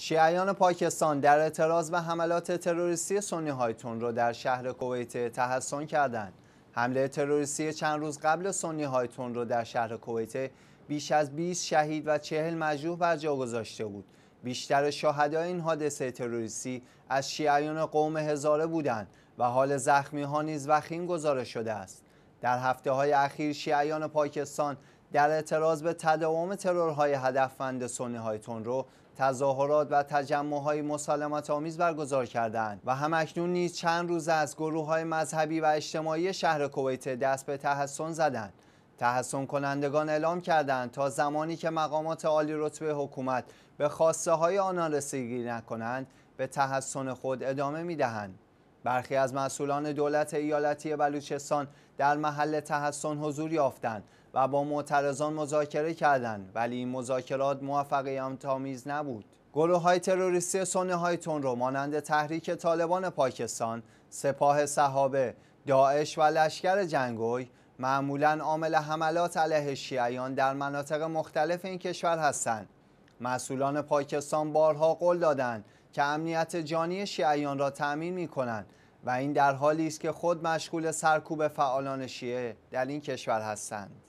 شیعیان پاکستان در اعتراض به حملات تروریستی سنی هایتون را در شهر کویت تحسن کردند. حمله تروریستی چند روز قبل سنی هایتون را در شهر کویت بیش از 20 شهید و 40 مجروح بر جا گذاشته بود. بیشتر شهدای این حادثه تروریستی از شیعیان قوم هزاره بودند و حال زخمی ها نیز وخیم گزارش شده است. در هفته های اخیر شیعیان پاکستان در اعتراض به تداوم ترورهای هدفمند سنی های رو تظاهرات و تجمع های مسالمت آمیز برگزار کردند و اکنون نیز چند روز از گروه های مذهبی و اجتماعی شهر کویت دست به تحسن زدند تحسن کنندگان اعلام کردند تا زمانی که مقامات عالی رتبه حکومت به خواسته های آنان رسیدگی نکنند به تحسن خود ادامه می دهند. برخی از مسئولان دولت ایالتی بلوچستان در محل تحسن حضور یافتند و با معترضان مذاکره کردند ولی این مذاکرات موفقیت تامیز نبود گروه های تروریستی سنی های تون مانند تحریک طالبان پاکستان، سپاه صحابه، داعش و لشکر جنگوی معمولا عامل حملات علیه شیعیان در مناطق مختلف این کشور هستند. مسئولان پاکستان بارها قول دادند که امنیت جانی شیعیان را تأمین می کنند و این در حالی است که خود مشغول سرکوب فعالان شیعه در این کشور هستند